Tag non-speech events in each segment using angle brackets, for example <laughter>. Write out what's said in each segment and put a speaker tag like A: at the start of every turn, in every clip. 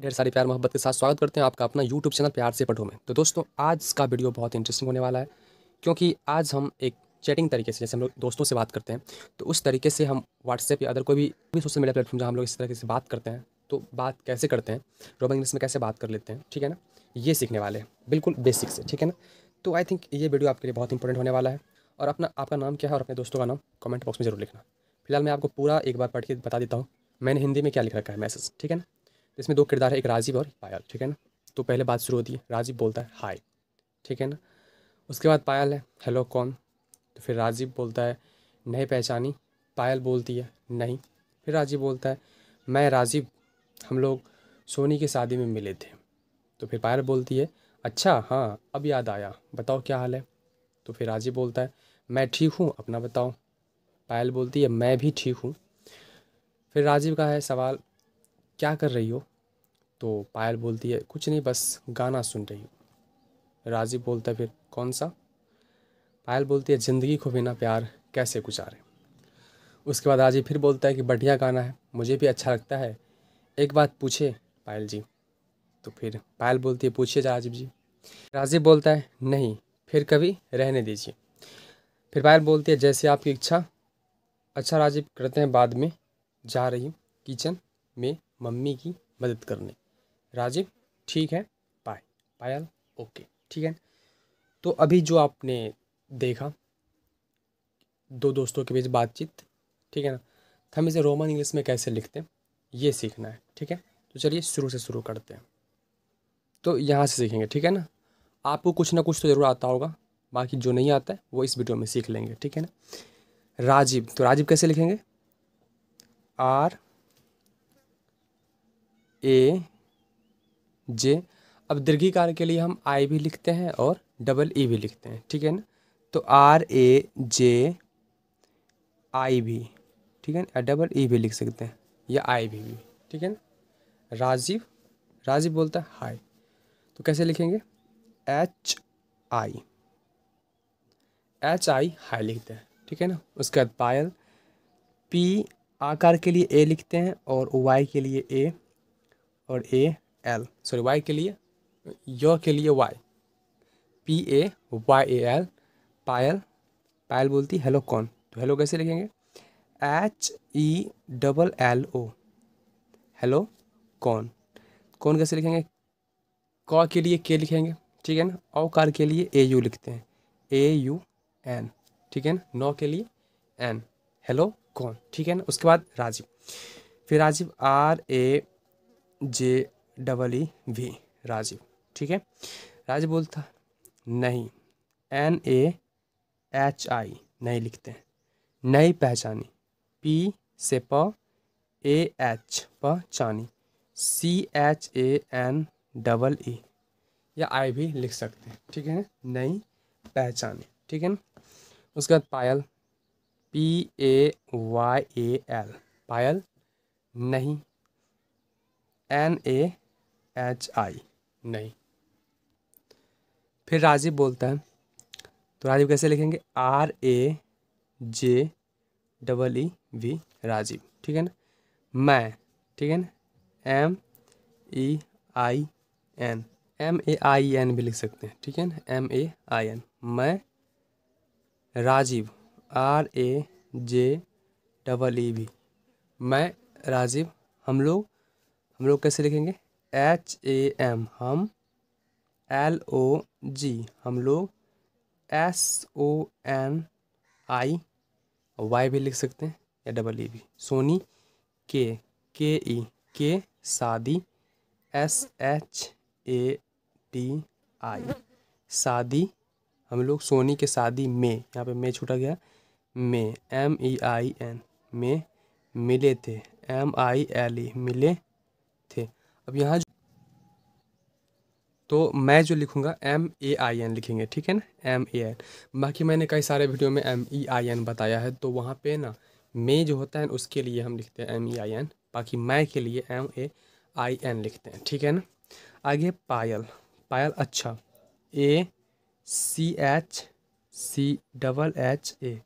A: ढेर सारी प्यार मोहब्बत के साथ स्वागत करते हैं आपका अपना यूट्यूब चैनल प्यार से पढ़ो में तो दोस्तों आज का वीडियो बहुत इंटरेस्टिंग होने वाला है क्योंकि आज हम एक चैटिंग तरीके से जैसे हम लोग दोस्तों से बात करते हैं तो उस तरीके से हम व्हाट्सएप या अदर कोई भी भी सोशल मीडिया प्लेटफॉर्म जहाँ हम लोग इस तरीके से बात करते हैं तो बात कैसे करते हैं रोबन इंग्लिश में कैसे बात कर लेते हैं ठीक है ना ये सीखने वाले हैं बिल्कुल बेसिक से ठीक है ना तो आई थिंक ये वीडियो आपके लिए बहुत इंपॉर्टेंट होने वाला है और अपना आपका नाम क्या है और अपने दोस्तों का नाम कमेंट बॉक्स में जरूर लिखना फिलहाल मैं आपको पूरा एक बार पढ़ के बता देता हूँ मैंने हिंदी में क्या लिख रखा है मैसेज ठीक है ना इसमें दो किरदार है एक राजीव और पायल ठीक है ना तो पहले बात शुरू होती है राजीव बोलता है हाय ठीक है ना उसके बाद पायल है हेलो कौन तो फिर राजीव बोलता है नहीं पहचानी पायल बोलती है नहीं फिर राजीव बोलता है मैं राजीव हम लोग सोनी की शादी में मिले थे तो फिर पायल बोलती है अच्छा हाँ अब याद आया बताओ क्या हाल है तो फिर राजीव बोलता है मैं ठीक हूँ अपना बताओ पायल बोलती है मैं भी ठीक हूँ फिर राजीव का है सवाल क्या कर रही हो तो पायल बोलती है कुछ नहीं बस गाना सुन रही हूँ राजीव बोलता है फिर कौन सा पायल बोलती है ज़िंदगी को बिना प्यार कैसे गुजारे उसके बाद राजीव फिर बोलता है कि बढ़िया गाना है मुझे भी अच्छा लगता है एक बात पूछे पायल जी तो फिर पायल बोलती है पूछिए राजीव जी राजीव बोलता है नहीं फिर कभी रहने दीजिए फिर पायल बोलती है जैसे आपकी इच्छा अच्छा राजीव करते हैं बाद में जा रही हूँ किचन में मम्मी की मदद करने राजीव ठीक है पाय पायल ओके ठीक है तो अभी जो आपने देखा दो दोस्तों के बीच बातचीत ठीक है ना तो हम इसे रोमन इंग्लिश में कैसे लिखते हैं ये सीखना है ठीक है तो चलिए शुरू से शुरू करते हैं तो यहाँ से सीखेंगे ठीक है ना आपको कुछ ना कुछ तो ज़रूर आता होगा बाकी जो नहीं आता है वो इस वीडियो में सीख लेंगे ठीक है ना राजीव तो राजीव कैसे लिखेंगे आर ए जे अब दीर्घिकार के लिए हम आई भी लिखते हैं और डबल ई e भी लिखते हैं ठीक है ना तो आर ए जे आई भी ठीक है ना डबल ई e भी लिख सकते हैं या आई भी भी ठीक है ना राजीव राजीव बोलता है हाय तो कैसे लिखेंगे H I H I hi लिखते हैं ठीक है ना उसके बाद पायल पी आकार के लिए ए लिखते हैं और वाई के लिए ए और ए एल सॉरी वाई के लिए य के लिए Y P A Y A L Payal Payal बोलती हेलो कौन तो हेलो कैसे लिखेंगे H E double L O hello कौन कौन कैसे लिखेंगे क के लिए के लिखेंगे ठीक है ना औ कार के लिए ए यू लिखते हैं ए यू एन ठीक है ना नौ के लिए एन हेलो कौन ठीक है ना उसके बाद राजीव फिर Rajeev R A J double E V Rajeev ठीक है राजीव बोलता नहीं एन ए एच आई नहीं लिखते हैं नई पहचानी पी से प ए एच चानी C H A N double E या आई भी लिख सकते हैं ठीक है नई पहचानी ठीक है ना उसके बाद Payal P A Y A L Payal नहीं एन ए एच आई नहीं फिर राजीव बोलता है तो राजीव कैसे लिखेंगे R A J double E V Rajeev ठीक है ना मैं ठीक है ना M E I N M A I N भी लिख सकते हैं ठीक है ना एम ए आई एन मैं Rajeev R A J double E V मैं राजीव हम लोग हम लोग कैसे लिखेंगे एच ए एम हम एल ओ जी हम लोग S O N I Y भी लिख सकते हैं या डबल ई e भी सोनी के के ई के शादी S H A T I शादी हम लोग सोनी के शादी में यहाँ पे मैं छूटा गया में एम ई आई एन में मिले थे एम आई एल ई मिले अब यहाँ तो मैं जो लिखूँगा एम ए आई एन लिखेंगे ठीक है ना एम ए एन बाकी मैंने कई सारे वीडियो में एम ई आई एन बताया है तो वहाँ पे ना मे जो होता है उसके लिए हम लिखते हैं एम ई आई एन बाकी मैं के लिए एम ए आई एन लिखते हैं ठीक है ना आगे पायल पायल अच्छा A C H C double H A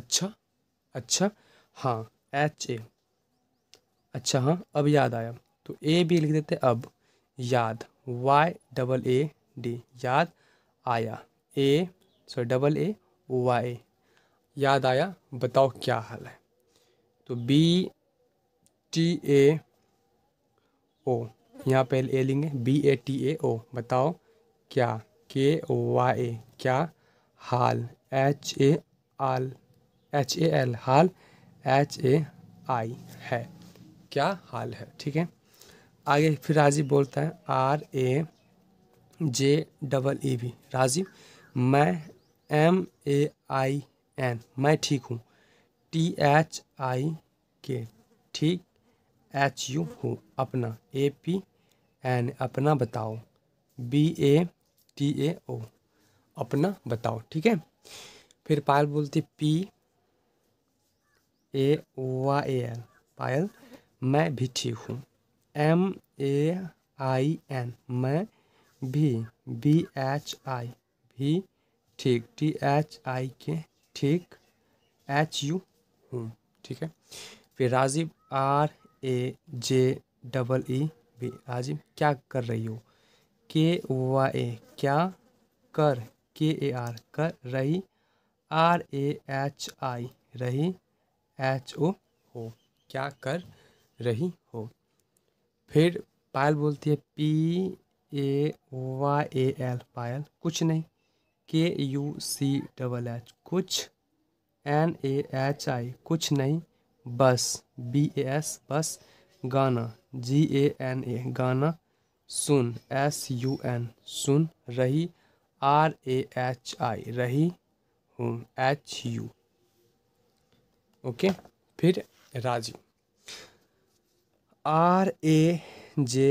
A: अच्छा अच्छा हाँ एच ए अच्छा हाँ अब याद आया तो ए भी लिख देते अब याद वाई डबल ए डी याद आया A sorry double A Y याद आया बताओ क्या हाल है तो बी टी ए ओ यहाँ पहले ए लेंगे बी ए टी ए ओ बताओ क्या के वाई ए क्या हाल एच ए आल एच ए एल हाल एच ए आई है क्या हाल है ठीक है आगे फिर राजीव बोलता है R A J double E V Rajeev मैं एम ए आई एन मैं ठीक हूँ टी एच आई के ठीक एच यू हो अपना ए पी एन अपना बताओ बी ए टी ए ओ अपना बताओ ठीक है फिर पायल बोलती पी ए ए एल पायल मैं भी ठीक हूँ एम ए आई एन मैं भी बी एच आई भी ठीक टी एच आई के ठीक एच यू हूँ ठीक है फिर Rajeev R A J double E B Rajeev क्या कर रही हो के वाई ए क्या कर के ए आर कर रही आर ए एच आई रही एच ओ हो क्या कर रही हो फिर पायल बोलती है P A Y A L Payal कुछ नहीं K U C double H कुछ एन ए एच आई कुछ नहीं बस बी ए एस बस गाना जी ए एन ए गाना सुन एस यू एन सुन रही आर ए एच आई रही हूँ एच यू ओके फिर Rajeev R A J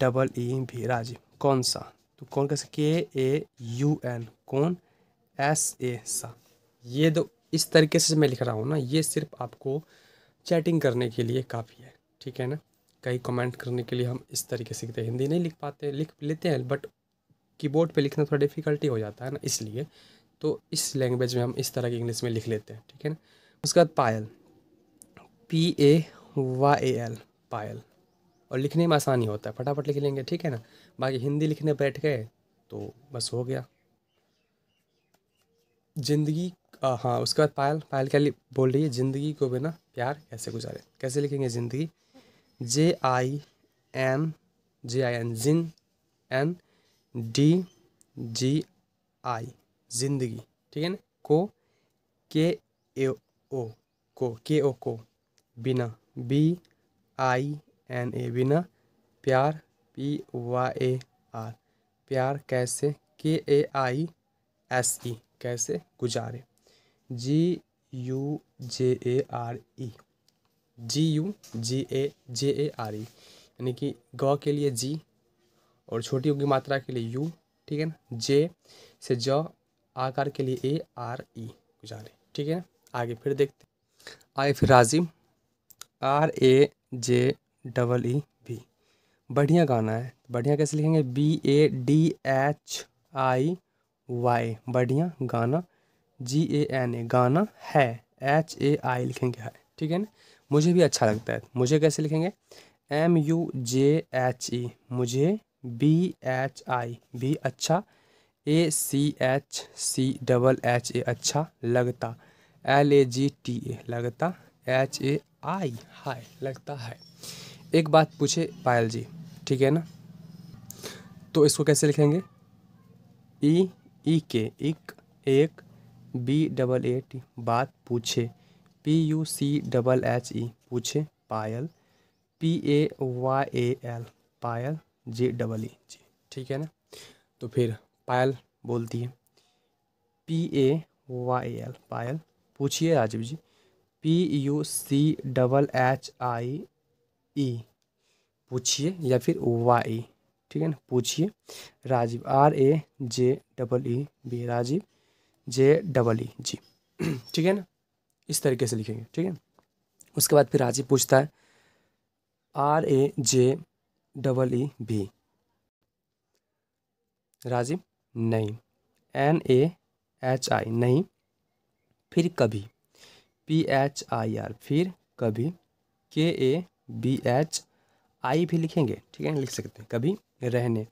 A: double E भी राजीव कौन सा तो कौन सकते के ए यू एन कौन एस ए सा ये दो इस तरीके से मैं लिख रहा हूँ ना ये सिर्फ आपको चैटिंग करने के लिए काफ़ी है ठीक है ना कहीं कमेंट करने के लिए हम इस तरीके से लिखते हैं हिंदी नहीं लिख पाते लिख लेते हैं बट कीबोर्ड पे लिखना थोड़ा डिफ़िकल्टी हो जाता है ना इसलिए तो इस लैंग्वेज में हम इस तरह की इंग्लिश में लिख लेते हैं ठीक है ना उसके बाद Payal P A Y A L Payal और लिखने में आसानी होता है फटाफट लिख लेंगे ठीक है ना बाकी हिंदी लिखने बैठ गए तो बस हो गया जिंदगी हाँ उसके बाद पायल पायल क्या बोल रही है ज़िंदगी को बिना प्यार कैसे गुजारे कैसे लिखेंगे ज़िंदगी J I N J I N जिन एन डी जी आई जिंदगी ठीक है ना को के ए ओ को के ओ को बिना बी आई एन ए बिना प्यार पी वाई ए आर प्यार कैसे के ए आई एस ई कैसे गुजारे G U J A R E G U G A J A R E यानी कि ग के लिए जी और छोटी की मात्रा के लिए यू ठीक है ना जे से ज आकार के लिए ए आर ई गुजारे ठीक है ना आगे फिर देखते आए फिर Rajeev R A J double E B बढ़िया गाना है बढ़िया कैसे लिखेंगे B A D H I Y बढ़िया गाना जी ए एन ए गाना है एच ए आई लिखेंगे है ठीक है ना मुझे भी अच्छा लगता है मुझे कैसे लिखेंगे M U J H E मुझे बी एच आई भी अच्छा A C H C double H A अच्छा लगता L A G T A लगता एच ए आई हाय लगता है एक बात पूछे पायल जी ठीक है ना तो इसको कैसे लिखेंगे ई ई के एक एक बी डबल ए टी बात पूछे P U C double H E पूछे Payal P A Y A L Payal G double E G ठीक है ना तो फिर पायल बोलती है P A Y L Payal पूछिए Rajeev ji P U C double H I E पूछिए या फिर वाई e, ठीक है ना पूछिए Rajeev R A J double E B Rajeev J double E G <clears throat> ठीक है ना इस तरीके से लिखेंगे ठीक है उसके बाद फिर राजीव पूछता है R A J double E B Rajeev नहीं एन ए एच आई नहीं फिर कभी पी एच आई आर फिर कभी के ए बी एच आई भी लिखेंगे ठीक है लिख सकते हैं कभी रहने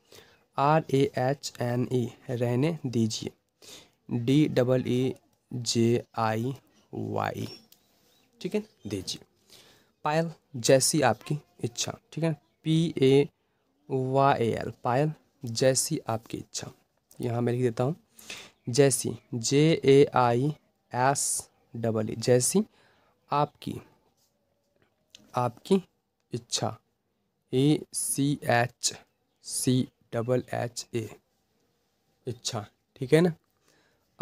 A: R A H N E रहने दीजिए D double E J I Y ठीक है दीजिए पायल जैसी आपकी इच्छा ठीक है P A Y A L Payal जैसी आपकी इच्छा यहाँ मैं लिख देता हूँ जैसी जे ए आई एस डबल ई जैसी आपकी आपकी इच्छा A C H C double H A इच्छा ठीक है ना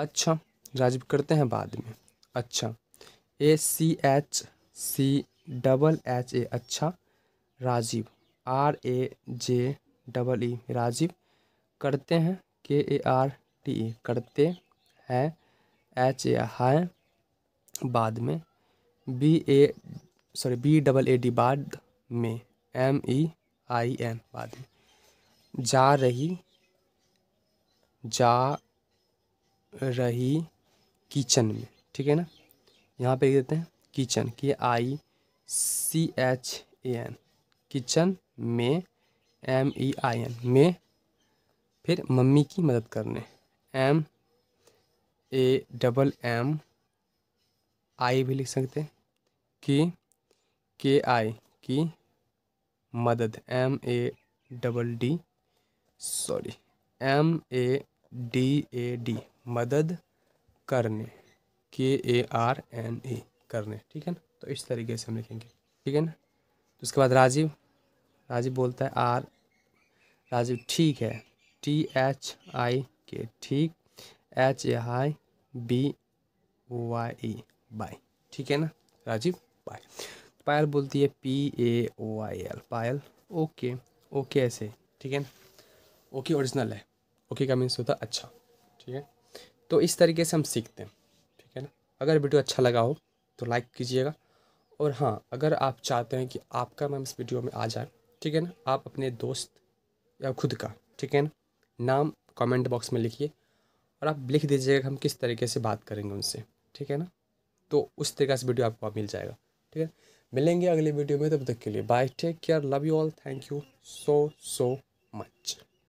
A: अच्छा राजीव करते हैं बाद में अच्छा A C H C double H A अच्छा Rajeev R A J double E Rajeev करते हैं के ए आर टी ई करते हैं एच ए हाय बाद में B A sorry B double A D बाद में एम ई आई एन बाद में जा रही जा रही किचन में ठीक है ना यहाँ पे लिख देते हैं kitchen K I C H A N kitchen में एम ई आई एन में फिर मम्मी की मदद करने M A double M I भी लिख सकते हैं कि के आई की मदद M A double D sorry M A D A D मदद करने के ए आर एन ई करने ठीक है ना तो इस तरीके से हम लिखेंगे ठीक है ना तो उसके बाद राजीव राजीव बोलता है आर राजीव ठीक है टी एच आई के ठीक H A I B Y E bye ठीक है ना राजीव बाय पायल बोलती है P A O I L Payal okay okay ऐसे ठीक है ना ओके ओरिजिनल है ओके का मीन्स होता अच्छा ठीक है तो इस तरीके से हम सीखते हैं ठीक है ना अगर वीडियो अच्छा लगा हो तो लाइक कीजिएगा और हाँ अगर आप चाहते हैं कि आपका नाम इस वीडियो में आ जाए ठीक है ना आप अपने दोस्त या खुद का ठीक है ना नाम कमेंट बॉक्स में लिखिए और आप लिख दीजिएगा हम किस तरीके से बात करेंगे उनसे ठीक है ना तो उस तरीके से वीडियो आपको मिल जाएगा ठीक है मिलेंगे अगले वीडियो में तब तक के लिए bye take care love you all thank you so so much